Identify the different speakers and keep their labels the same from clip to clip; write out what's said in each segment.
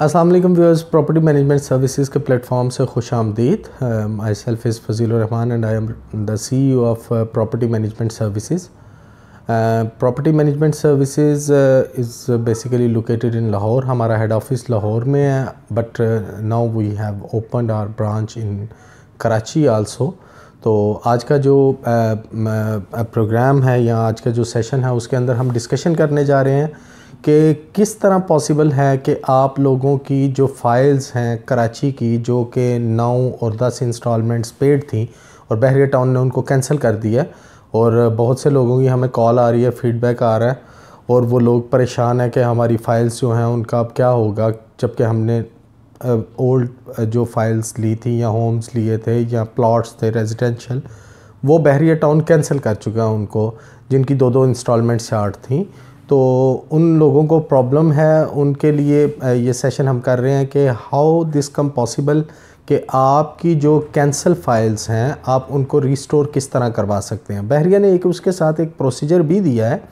Speaker 1: Aslam viewers property management services के platform से खुश आमदीद my self is Fazeel Rehman and I am the C E of property management services property management services is basically located in Lahore हमारा head office Lahore में है but now we have open our branch in Karachi also तो आज का जो programme uh, uh, है या आज का जो सेशन है उसके अंदर हम डिस्कशन करने जा रहे हैं कि किस तरह पॉसिबल है कि आप लोगों की जो फ़ाइल्स हैं कराची की जो कि नौ और दस इंस्टॉलमेंट्स पेड थी और बहरिया टाउन ने उनको कैंसिल कर दिया और बहुत से लोगों की हमें कॉल आ रही है फ़ीडबैक आ रहा है और वो लोग परेशान हैं कि हमारी फ़ाइल्स जो हैं उनका अब क्या होगा जबकि हमने ओल्ड जो फाइल्स ली थी या होम्स लिए थे या प्लॉट्स थे रेजिडेंशल वो बहरिया टाउन कैंसिल कर चुका है उनको जिनकी दो दो इंस्टॉलमेंट चार्ट थी तो उन लोगों को प्रॉब्लम है उनके लिए ये सेशन हम कर रहे हैं कि हाउ दिस कम पॉसिबल कि आपकी जो कैंसल फाइल्स हैं आप उनको रिस्टोर किस तरह करवा सकते हैं बहरिया ने एक उसके साथ एक प्रोसीजर भी दिया है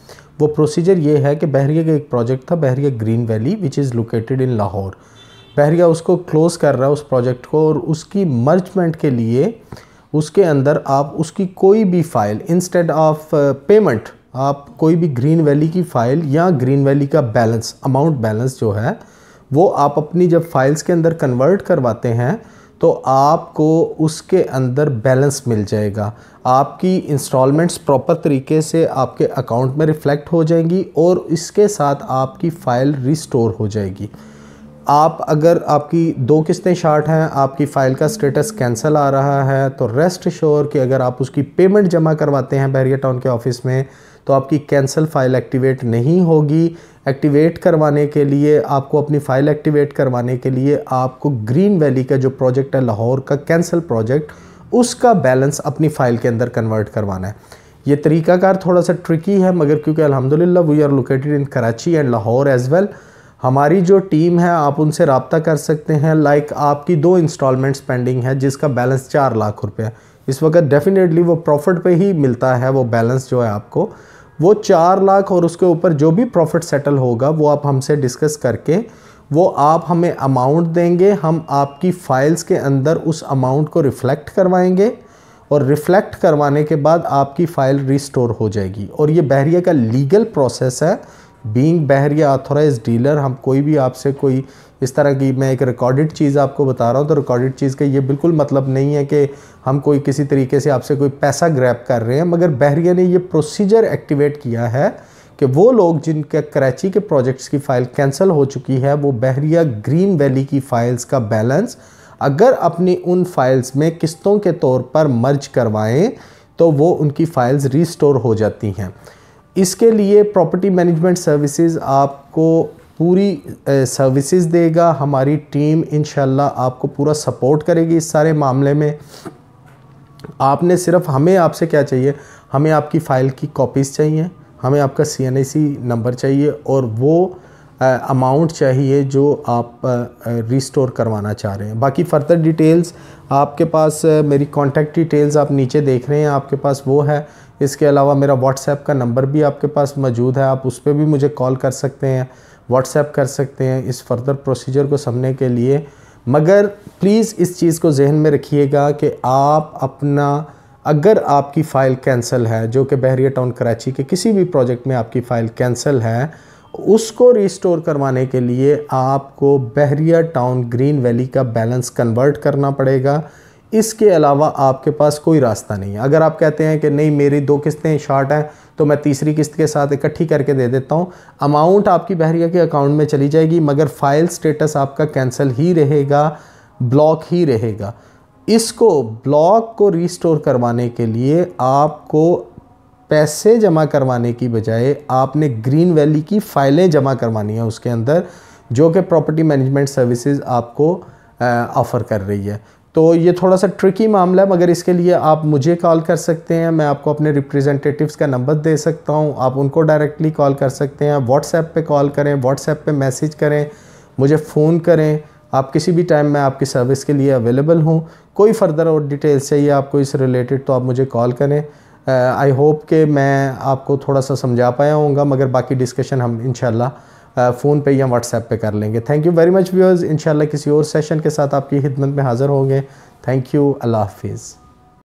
Speaker 1: वो प्रोसीजर ये है कि बहरिया का एक प्रोजेक्ट था Bahria green valley which is located in Lahore Bahria उसको क्लोज़ कर रहा है उस प्रोजेक्ट को और उसकी मर्जमेंट के लिए उसके अंदर आप उसकी कोई भी फ़ाइल इंस्टेड ऑफ पेमेंट आप कोई भी ग्रीन वैली की फ़ाइल या ग्रीन वैली का बैलेंस अमाउंट बैलेंस जो है वो आप अपनी जब फाइल्स के अंदर कन्वर्ट करवाते हैं तो आपको उसके अंदर बैलेंस मिल जाएगा आपकी इंस्टॉलमेंट्स प्रॉपर तरीके से आपके अकाउंट में रिफ़्लेक्ट हो जाएंगी और इसके साथ आपकी फ़ाइल रिस्टोर हो जाएगी आप अगर आपकी दो किस्तें शार्ट हैं आपकी फ़ाइल का स्टेटस कैंसिल आ रहा है तो रेस्ट श्योर कि अगर आप उसकी पेमेंट जमा करवाते हैं बहरिया टाउन के ऑफिस में तो आपकी कैंसिल फ़ाइल एक्टिवेट नहीं होगी एक्टिवेट करवाने के लिए आपको अपनी फ़ाइल एक्टिवेट करवाने के लिए आपको ग्रीन वैली का जो प्रोजेक्ट है लाहौर का कैंसिल प्रोजेक्ट उसका बैलेंस अपनी फ़ाइल के अंदर कन्वर्ट करवाना है ये तरीकाकार थोड़ा सा ट्रिकी है मगर क्योंकि अलहमदिल्ला we are located in Karachi and Lahore as well well, हमारी जो टीम है आप उनसे रबता कर सकते हैं लाइक आपकी दो इंस्टॉलमेंट्स पेंडिंग है जिसका बैलेंस चार लाख रुपये इस वक्त डेफिनेटली वो प्रॉफिट पे ही मिलता है वो बैलेंस जो है आपको वो चार लाख और उसके ऊपर जो भी प्रॉफिट सेटल होगा वो आप हमसे डिस्कस करके वो आप हमें अमाउंट देंगे हम आपकी फ़ाइल्स के अंदर उस अमाउंट को रिफ़्लेक्ट करवाएंगे और रिफ़्लेक्ट करवाने के बाद आपकी फ़ाइल रिस्टोर हो जाएगी और ये बहरिया का लीगल प्रोसेस है बींग बहर या ऑथोराइज डीलर हम कोई भी आपसे कोई इस तरह की मैं एक रिकॉर्डेड चीज़ आपको बता रहा हूँ तो रिकॉर्डेड चीज़ का ये बिल्कुल मतलब नहीं है कि हम कोई किसी तरीके से आपसे कोई पैसा ग्रैप कर रहे हैं मगर बहरिया ने ये प्रोसीजर एक्टिवेट किया है कि वो लोग जिनके कराची के प्रोजेक्ट्स की फ़ाइल कैंसिल हो चुकी है वो बहरिया ग्रीन वैली की फ़ाइल्स का बैलेंस अगर अपनी उन फाइल्स में किस्तों के तौर पर मर्ज करवाएं तो वो उनकी फ़ाइल्स रिस्टोर हो जाती हैं इसके लिए प्रॉपर्टी मैनेजमेंट सर्विसेज आपको पूरी सर्विसेज देगा हमारी टीम इन आपको पूरा सपोर्ट करेगी इस सारे मामले में आपने सिर्फ हमें आपसे क्या चाहिए हमें आपकी फ़ाइल की कॉपीज़ चाहिए हमें आपका सी नंबर चाहिए और वो अमाउंट चाहिए जो आप रिस्टोर करवाना चाह रहे हैं बाकी फर्दर डिटेल्स आपके पास मेरी कॉन्टैक्ट डिटेल्स आप नीचे देख रहे हैं आपके पास वो है इसके अलावा मेरा व्हाट्सएप का नंबर भी आपके पास मौजूद है आप उस पर भी मुझे कॉल कर सकते हैं व्हाट्सएप कर सकते हैं इस फर्दर प्रोसीजर को समझने के लिए मगर प्लीज़ इस चीज़ को जहन में रखिएगा कि आप अपना अगर आपकी फ़ाइल कैंसिल है जो कि बहरिया टाउन कराची के किसी भी प्रोजेक्ट में आपकी फ़ाइल कैंसिल है उसको रिस्टोर करवाने के लिए आपको बहरिया टाउन ग्रीन वैली का बैलेंस कन्वर्ट करना पड़ेगा इसके अलावा आपके पास कोई रास्ता नहीं है अगर आप कहते हैं कि नहीं मेरी दो किस्तें शार्ट हैं तो मैं तीसरी किस्त के साथ इकट्ठी करके दे देता हूँ अमाउंट आपकी बहरिया के अकाउंट में चली जाएगी मगर फ़ाइल स्टेटस आपका कैंसिल ही रहेगा ब्लॉक ही रहेगा इसको ब्लॉक को रिस्टोर करवाने के लिए आपको पैसे जमा करवाने की बजाय आपने ग्रीन वैली की फ़ाइलें जमा करवानी है उसके अंदर जो कि प्रॉपर्टी मैनेजमेंट सर्विसेज आपको ऑफ़र कर रही है तो ये थोड़ा सा ट्रिकी मामला है मगर इसके लिए आप मुझे कॉल कर सकते हैं मैं आपको अपने रिप्रेजेंटेटिव्स का नंबर दे सकता हूँ आप उनको डायरेक्टली कॉल कर सकते हैं व्हाट्सएप पे कॉल करें व्हाट्सएप पे मैसेज करें मुझे फ़ोन करें आप किसी भी टाइम मैं आपकी सर्विस के लिए अवेलेबल हूँ कोई फर्दर और डिटेल्स चाहिए आपको इस रिलेटेड तो आप मुझे कॉल करें आई होप कि मैं आपको थोड़ा सा समझा पाया हूँगा मगर बाकी डिस्कशन हम इनशाला फ़ोन पे या व्हाट्सएप पे कर लेंगे thank you very much viewers इंशाल्लाह किसी और सेशन के साथ आपकी खिदमत में हाज़िर होंगे थैंक यू अल्लाह हाफिज़